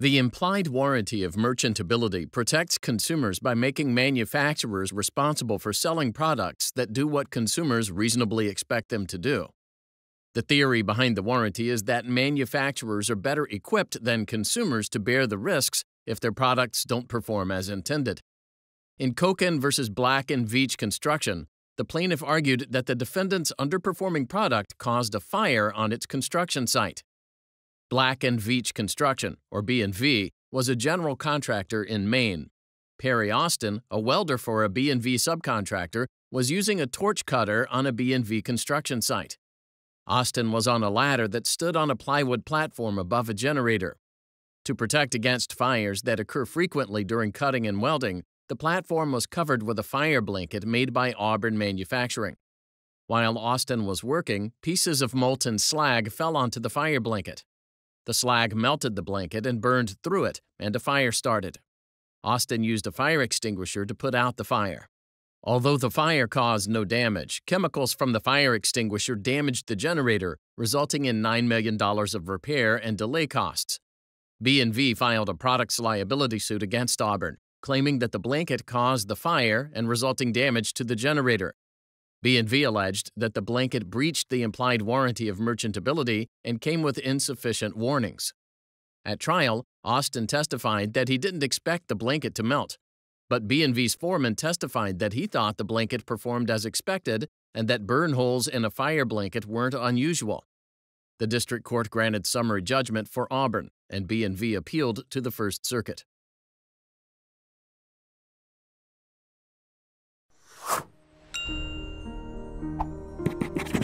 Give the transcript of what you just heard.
The implied warranty of merchantability protects consumers by making manufacturers responsible for selling products that do what consumers reasonably expect them to do. The theory behind the warranty is that manufacturers are better equipped than consumers to bear the risks if their products don't perform as intended. In Koken versus Black and Veatch Construction, the plaintiff argued that the defendant's underperforming product caused a fire on its construction site. Black & Veatch Construction, or B&V, was a general contractor in Maine. Perry Austin, a welder for a B&V subcontractor, was using a torch cutter on a B&V construction site. Austin was on a ladder that stood on a plywood platform above a generator. To protect against fires that occur frequently during cutting and welding, the platform was covered with a fire blanket made by Auburn Manufacturing. While Austin was working, pieces of molten slag fell onto the fire blanket. The slag melted the blanket and burned through it, and a fire started. Austin used a fire extinguisher to put out the fire. Although the fire caused no damage, chemicals from the fire extinguisher damaged the generator, resulting in $9 million of repair and delay costs. B&V filed a products liability suit against Auburn, claiming that the blanket caused the fire and resulting damage to the generator, B&V alleged that the blanket breached the implied warranty of merchantability and came with insufficient warnings. At trial, Austin testified that he didn't expect the blanket to melt, but B&V's foreman testified that he thought the blanket performed as expected and that burn holes in a fire blanket weren't unusual. The district court granted summary judgment for Auburn, and B&V appealed to the First Circuit. Thank you.